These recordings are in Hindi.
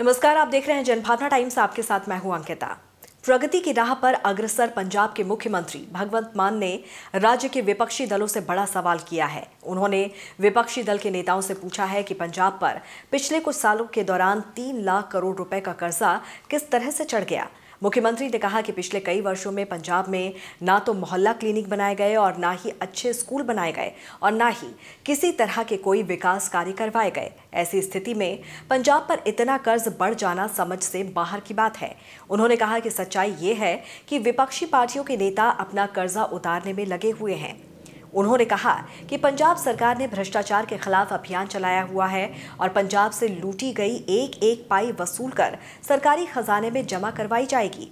नमस्कार आप देख रहे हैं जनभावना टाइम्स आपके साथ मैं हूं अंकिता प्रगति की राह पर अग्रसर पंजाब के मुख्यमंत्री भगवंत मान ने राज्य के विपक्षी दलों से बड़ा सवाल किया है उन्होंने विपक्षी दल के नेताओं से पूछा है कि पंजाब पर पिछले कुछ सालों के दौरान तीन लाख करोड़ रुपए का कर्जा किस तरह से चढ़ गया मुख्यमंत्री ने कहा कि पिछले कई वर्षों में पंजाब में ना तो मोहल्ला क्लिनिक बनाए गए और ना ही अच्छे स्कूल बनाए गए और ना ही किसी तरह के कोई विकास कार्य करवाए गए ऐसी स्थिति में पंजाब पर इतना कर्ज बढ़ जाना समझ से बाहर की बात है उन्होंने कहा कि सच्चाई ये है कि विपक्षी पार्टियों के नेता अपना कर्जा उतारने में लगे हुए हैं उन्होंने कहा कि पंजाब सरकार ने भ्रष्टाचार के खिलाफ अभियान चलाया हुआ है और पंजाब से लूटी गई एक एक पाई वसूल कर सरकारी खजाने में जमा करवाई जाएगी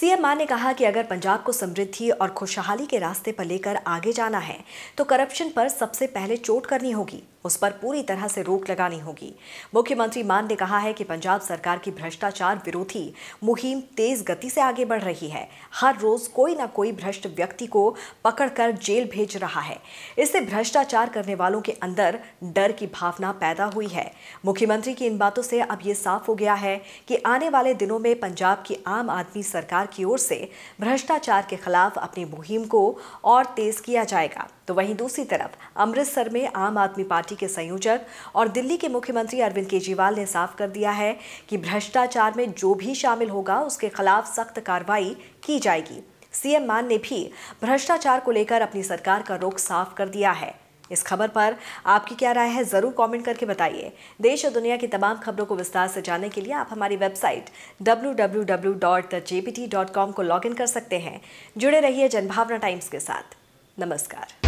सीएम मान ने कहा कि अगर पंजाब को समृद्धि और खुशहाली के रास्ते पर लेकर आगे जाना है तो करप्शन पर सबसे पहले चोट करनी होगी उस पर पूरी तरह से रोक लगानी होगी मुख्यमंत्री मान ने कहा है कि पंजाब सरकार की भ्रष्टाचार विरोधी मुहिम तेज गति से आगे बढ़ रही है हर रोज कोई ना कोई भ्रष्ट व्यक्ति को पकड़कर जेल भेज रहा है इससे भ्रष्टाचार करने वालों के अंदर डर की भावना पैदा हुई है मुख्यमंत्री की इन बातों से अब ये साफ हो गया है कि आने वाले दिनों में पंजाब की आम आदमी सरकार की ओर से भ्रष्टाचार के खिलाफ अपनी मुहिम को और तेज किया जाएगा तो वहीं दूसरी तरफ अमृतसर में आम आदमी पार्टी के संयोजक और दिल्ली के मुख्यमंत्री अरविंद केजरीवाल ने साफ कर दिया है कि भ्रष्टाचार में जो भी शामिल होगा उसके खिलाफ सख्त कार्रवाई की जाएगी सीएम मान ने भी भ्रष्टाचार को लेकर अपनी सरकार का रुख साफ कर दिया है इस खबर पर आपकी क्या राय है ज़रूर कमेंट करके बताइए देश और दुनिया की तमाम खबरों को विस्तार से जानने के लिए आप हमारी वेबसाइट www.jpt.com को लॉगिन कर सकते हैं जुड़े रहिए जनभावना टाइम्स के साथ नमस्कार